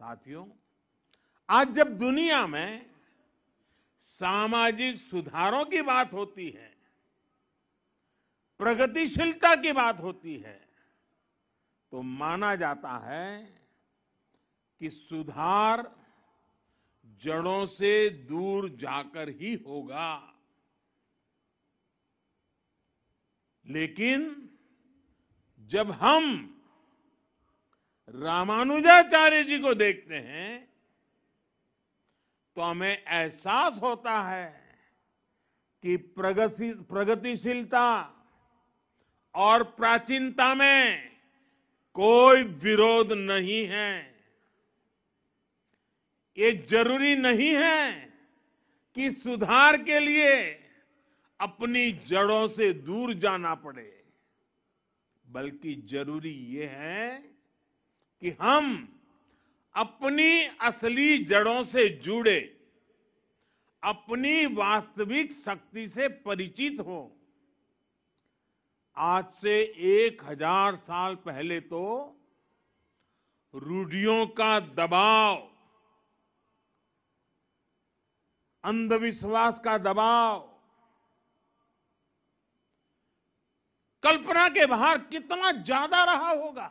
साथियों आज जब दुनिया में सामाजिक सुधारों की बात होती है प्रगतिशीलता की बात होती है तो माना जाता है कि सुधार जड़ों से दूर जाकर ही होगा लेकिन जब हम रामानुजाचार्य जी को देखते हैं तो हमें एहसास होता है कि प्रगति प्रगतिशीलता और प्राचीनता में कोई विरोध नहीं है ये जरूरी नहीं है कि सुधार के लिए अपनी जड़ों से दूर जाना पड़े बल्कि जरूरी ये है कि हम अपनी असली जड़ों से जुड़े अपनी वास्तविक शक्ति से परिचित हो आज से एक हजार साल पहले तो रूढ़ियों का दबाव अंधविश्वास का दबाव कल्पना के बाहर कितना ज्यादा रहा होगा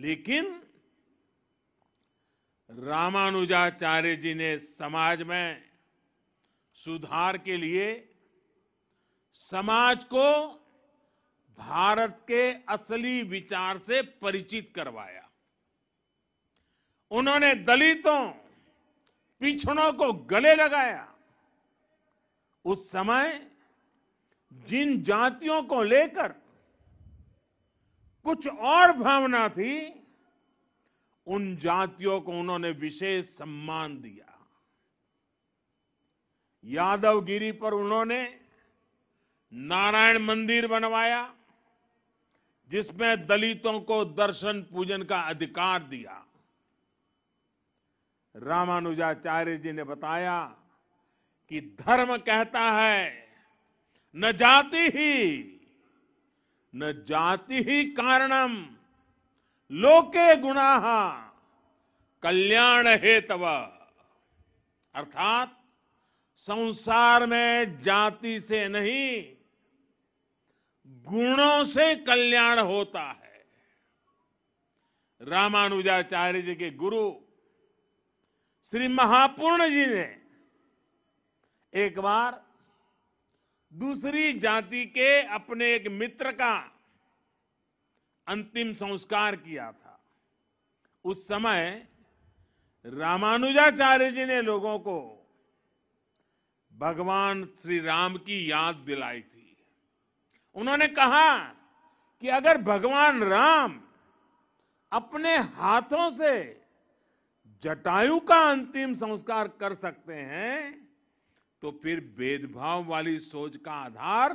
लेकिन रामानुजाचार्य जी ने समाज में सुधार के लिए समाज को भारत के असली विचार से परिचित करवाया उन्होंने दलितों पिछड़ों को गले लगाया उस समय जिन जातियों को लेकर कुछ और भावना थी उन जातियों को उन्होंने विशेष सम्मान दिया यादवगिरी पर उन्होंने नारायण मंदिर बनवाया जिसमें दलितों को दर्शन पूजन का अधिकार दिया रामानुजाचार्य जी ने बताया कि धर्म कहता है न जाति ही न जाति ही कारणम लोके गुणा कल्याण हेतव अर्थात संसार में जाति से नहीं गुणों से कल्याण होता है रामानुजाचार्य जी के गुरु श्री महापूर्ण जी ने एक बार दूसरी जाति के अपने एक मित्र का अंतिम संस्कार किया था उस समय रामानुजाचार्य जी ने लोगों को भगवान श्री राम की याद दिलाई थी उन्होंने कहा कि अगर भगवान राम अपने हाथों से जटायु का अंतिम संस्कार कर सकते हैं तो फिर भेदभाव वाली सोच का आधार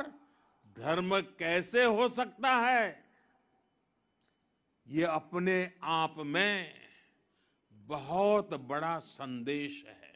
धर्म कैसे हो सकता है ये अपने आप में बहुत बड़ा संदेश है